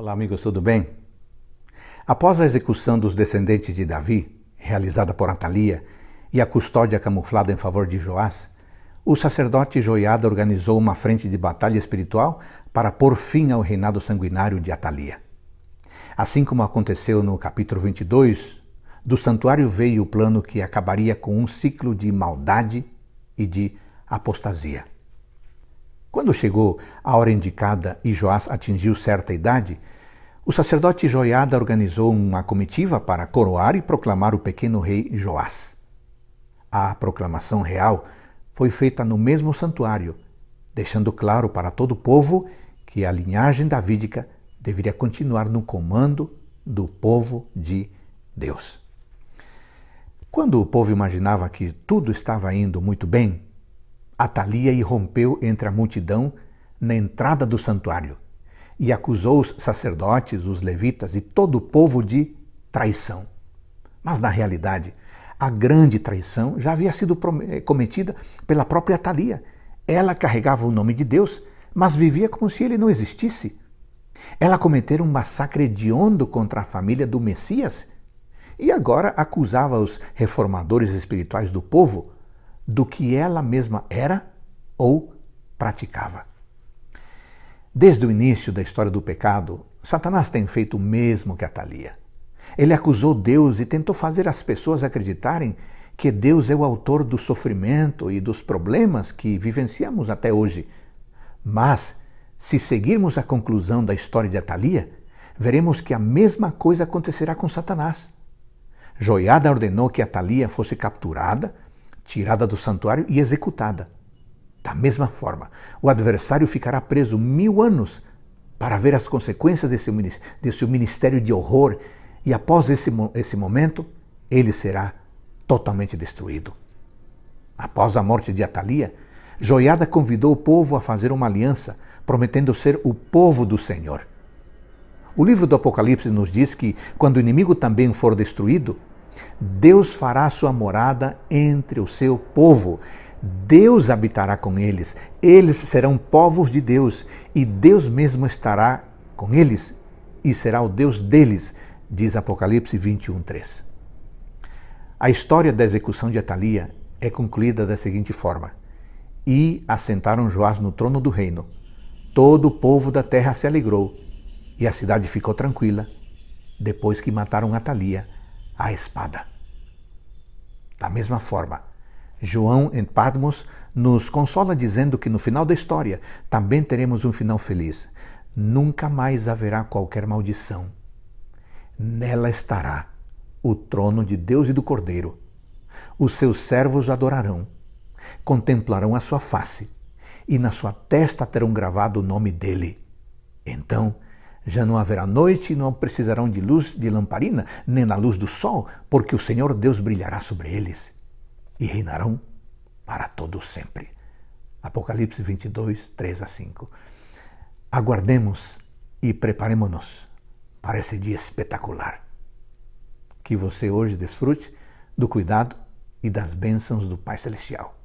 Olá, amigos, tudo bem? Após a execução dos descendentes de Davi, realizada por Atalia, e a custódia camuflada em favor de Joás, o sacerdote Joiada organizou uma frente de batalha espiritual para pôr fim ao reinado sanguinário de Atalia. Assim como aconteceu no capítulo 22, do santuário veio o plano que acabaria com um ciclo de maldade e de apostasia. Quando chegou a hora indicada e Joás atingiu certa idade, o sacerdote Joiada organizou uma comitiva para coroar e proclamar o pequeno rei Joás. A proclamação real foi feita no mesmo santuário, deixando claro para todo o povo que a linhagem davídica deveria continuar no comando do povo de Deus. Quando o povo imaginava que tudo estava indo muito bem, Atalia irrompeu entre a multidão na entrada do santuário e acusou os sacerdotes, os levitas e todo o povo de traição. Mas na realidade, a grande traição já havia sido eh, cometida pela própria Atalia. Ela carregava o nome de Deus, mas vivia como se ele não existisse. Ela cometera um massacre hediondo contra a família do Messias e agora acusava os reformadores espirituais do povo do que ela mesma era ou praticava. Desde o início da história do pecado, Satanás tem feito o mesmo que Thalia. Ele acusou Deus e tentou fazer as pessoas acreditarem que Deus é o autor do sofrimento e dos problemas que vivenciamos até hoje. Mas, se seguirmos a conclusão da história de Atalia, veremos que a mesma coisa acontecerá com Satanás. Joiada ordenou que Atalia fosse capturada tirada do santuário e executada. Da mesma forma, o adversário ficará preso mil anos para ver as consequências desse, desse ministério de horror, e após esse, esse momento, ele será totalmente destruído. Após a morte de Atalia, Joiada convidou o povo a fazer uma aliança, prometendo ser o povo do Senhor. O livro do Apocalipse nos diz que, quando o inimigo também for destruído, Deus fará sua morada entre o seu povo. Deus habitará com eles. Eles serão povos de Deus e Deus mesmo estará com eles e será o Deus deles, diz Apocalipse 21, 3. A história da execução de Atalia é concluída da seguinte forma: E assentaram Joás no trono do reino. Todo o povo da terra se alegrou e a cidade ficou tranquila depois que mataram Atalia a espada. Da mesma forma, João em Patmos nos consola dizendo que no final da história também teremos um final feliz. Nunca mais haverá qualquer maldição. Nela estará o trono de Deus e do Cordeiro. Os seus servos adorarão, contemplarão a sua face e na sua testa terão gravado o nome dele. Então, já não haverá noite e não precisarão de luz de lamparina, nem na luz do sol, porque o Senhor Deus brilhará sobre eles e reinarão para todo sempre. Apocalipse 22, 3 a 5. Aguardemos e preparemos-nos para esse dia espetacular. Que você hoje desfrute do cuidado e das bênçãos do Pai Celestial.